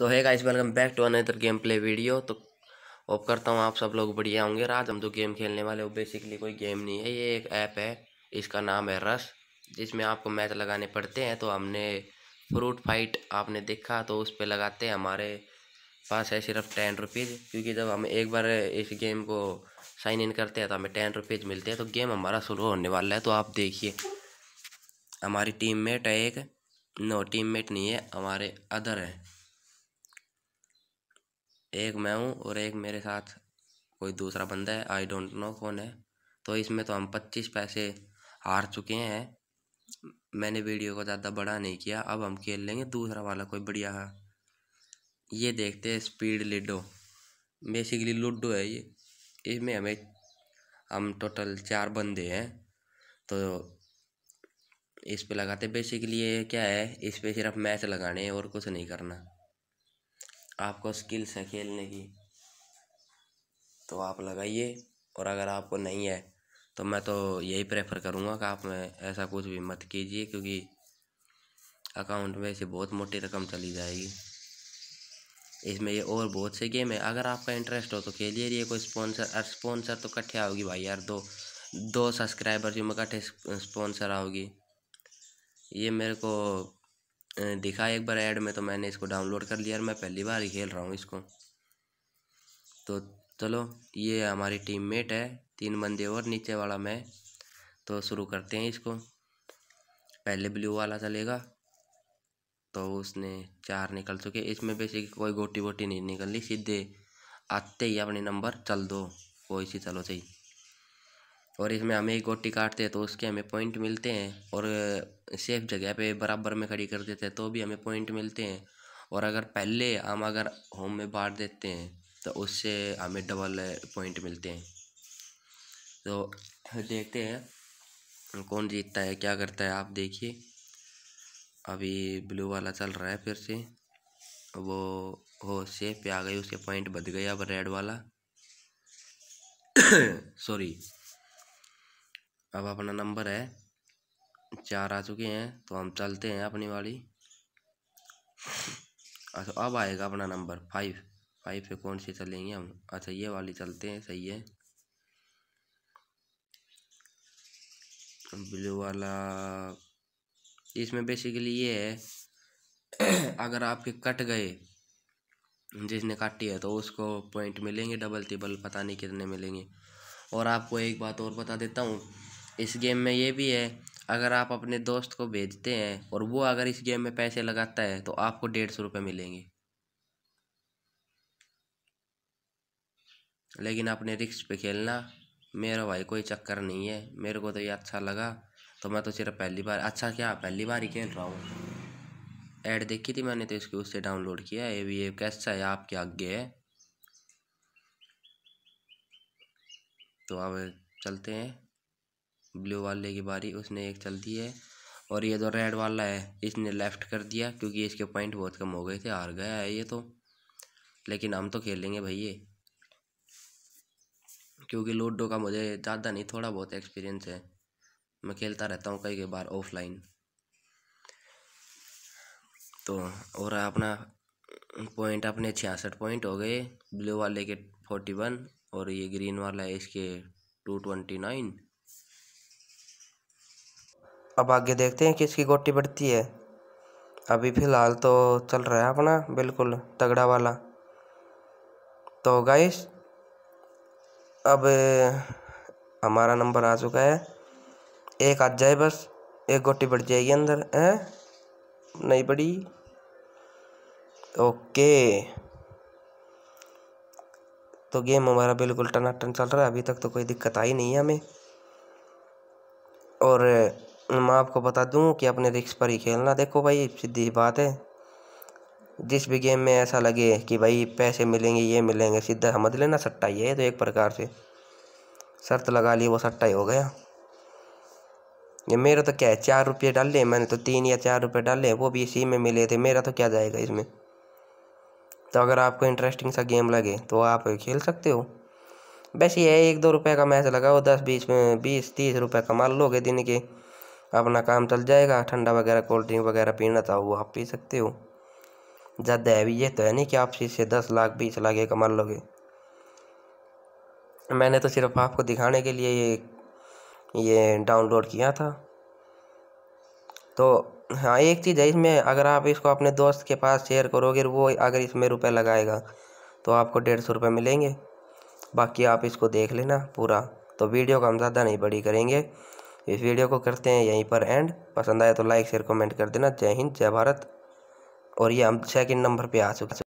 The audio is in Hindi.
so hi guys welcome back to another game play video तो होप करता हूँ आप सब लोग बढ़िया होंगे रात हम जो तो गेम खेलने वाले हो बेसिकली कोई गेम नहीं है ये एक ऐप है इसका नाम है रस जिसमें आपको मैच लगाने पड़ते हैं तो हमने फ्रूट फाइट आपने देखा तो उस पर लगाते हैं हमारे पास है सिर्फ टेन रुपीज़ क्योंकि जब हम एक बार इस गेम को साइन इन करते हैं तो हमें टेन रुपीज़ मिलते हैं तो गेम हमारा शुरू होने वाला है तो आप देखिए हमारी मेट है एक नो मेट नहीं है हमारे अदर हैं एक मैं हूँ और एक मेरे साथ कोई दूसरा बंदा है आई डोंट नो कौन है तो इसमें तो हम पच्चीस पैसे हार चुके हैं मैंने वीडियो को ज़्यादा बड़ा नहीं किया अब हम खेल लेंगे दूसरा वाला कोई बढ़िया है ये देखते हैं स्पीड लिडो बेसिकली लूडो है ये इसमें हमें हम टोटल चार बंदे हैं तो इस पे लगाते बेसिकली ये क्या है इस पे सिर्फ मैच लगाने और कुछ नहीं करना आपको स्किल्स है खेलने की तो आप लगाइए और अगर आपको नहीं है तो मैं तो यही प्रेफर करूँगा कि आप में ऐसा कुछ भी मत कीजिए क्योंकि अकाउंट में ऐसी बहुत मोटी रकम चली जाएगी इसमें ये और बहुत से गेम है अगर आपका इंटरेस्ट हो तो खेलिए ये कोई स्पॉन्सर स्पॉन्सर तो कट्ठे आओगी भाई यार दो दो सब्सक्राइबर जो मैं कट्ठे स्पॉन्सर आओगी ये मेरे को दिखा एक बार ऐड में तो मैंने इसको डाउनलोड कर लिया और मैं पहली बार ही खेल रहा हूँ इसको तो चलो ये हमारी टीम मेट है तीन बंदे और नीचे वाला मैं तो शुरू करते हैं इसको पहले ब्लू वाला चलेगा तो उसने चार निकल चुके इसमें बेसिक कोई गोटी वोटी नहीं निकलनी सीधे आते ही अपने नंबर चल दो कोई सी चलो सही और इसमें हमें एक गोटी काटते हैं तो उसके हमें पॉइंट मिलते हैं और सेफ जगह पे बराबर में खड़ी कर देते हैं तो भी हमें पॉइंट मिलते हैं और अगर पहले हम अगर होम में बांट देते हैं तो उससे हमें डबल पॉइंट मिलते हैं तो देखते हैं कौन जीतता है क्या करता है आप देखिए अभी ब्लू वाला चल रहा है फिर से वो हो सेफ पे आ गई उसके पॉइंट बद गया अब रेड वाला सॉरी अब अपना नंबर है चार आ चुके हैं तो हम चलते हैं अपनी वाली अच्छा अब आएगा अपना नंबर फाइव फाइव पे कौन सी चलेंगे हम अच्छा ये वाली चलते हैं सही है ब्लू वाला इसमें बेसिकली ये है अगर आपके कट गए जिसने काटी है तो उसको पॉइंट मिलेंगे डबल टिबल पता नहीं कितने मिलेंगे और आपको एक बात और बता देता हूँ इस गेम में ये भी है अगर आप अपने दोस्त को भेजते हैं और वो अगर इस गेम में पैसे लगाता है तो आपको डेढ़ सौ रुपये मिलेंगे लेकिन आपने रिक्स पे खेलना मेरा भाई कोई चक्कर नहीं है मेरे को तो ये अच्छा लगा तो मैं तो सिर्फ पहली बार अच्छा क्या पहली बार ही खेल रहा हूँ ऐड देखी थी मैंने तो इसको उससे डाउनलोड किया ये भी ये कैसा है आपके आगे है तो अब चलते हैं ब्लू वाले की बारी उसने एक चल दी है और ये जो तो रेड वाला है इसने लेफ्ट कर दिया क्योंकि इसके पॉइंट बहुत कम हो गए थे हार गया है ये तो लेकिन हम तो खेलेंगे भाई ये क्योंकि लूडो का मुझे ज़्यादा नहीं थोड़ा बहुत एक्सपीरियंस है मैं खेलता रहता हूँ कई कई बार ऑफलाइन तो और अपना पॉइंट अपने छियासठ पॉइंट हो गए ब्लू वाले के फोर्टी वन और ये ग्रीन वाला है इसके टू ट्वेंटी नाइन अब आगे देखते हैं किसकी गोटी बढ़ती है अभी फ़िलहाल तो चल रहा है अपना बिल्कुल तगड़ा वाला तो गाइस अब हमारा नंबर आ चुका है एक आ जाए बस एक गोटी बढ़ जाएगी अंदर है नहीं बढ़ी ओके तो गेम हमारा बिल्कुल टनाटन चल रहा है अभी तक तो कोई दिक्कत आई नहीं है हमें और मैं आपको बता दूं कि अपने रिक्स पर ही खेलना देखो भाई सीधी बात है जिस भी गेम में ऐसा लगे कि भाई पैसे मिलेंगे ये मिलेंगे सीधा समझ लेना सट्टा ही है तो एक प्रकार से शर्त लगा ली वो सट्टा ही हो गया ये मेरा तो क्या है चार रुपये डाले मैंने तो तीन या चार रुपये डाले वो भी इसी में मिले थे मेरा तो क्या जाएगा इसमें तो अगर आपको इंटरेस्टिंग सा गेम लगे तो आप खेल सकते हो वैसे ये एक दो रुपये का मैच लगाओ दस बीस में बीस तीस रुपये कमा लोगे दिन के अपना काम चल जाएगा ठंडा वगैरह कोल्ड ड्रिंक वगैरह पीना था वो तो आप पी सकते हो ज़्यादा भी ये तो है नहीं कि आप से दस लाख बीस लाख ये कमा लोगे मैंने तो सिर्फ आपको दिखाने के लिए ये ये डाउनलोड किया था तो हाँ एक चीज़ है इसमें अगर आप इसको अपने दोस्त के पास शेयर करोगे वो अगर इसमें रुपए लगाएगा तो आपको डेढ़ सौ रुपये मिलेंगे बाकी आप इसको देख लेना पूरा तो वीडियो को हम ज़्यादा नहीं बड़ी करेंगे इस वीडियो को करते हैं यहीं पर एंड पसंद आया तो लाइक शेयर कमेंट कर देना जय हिंद जय भारत और ये हम सेकंड नंबर पे आ चुके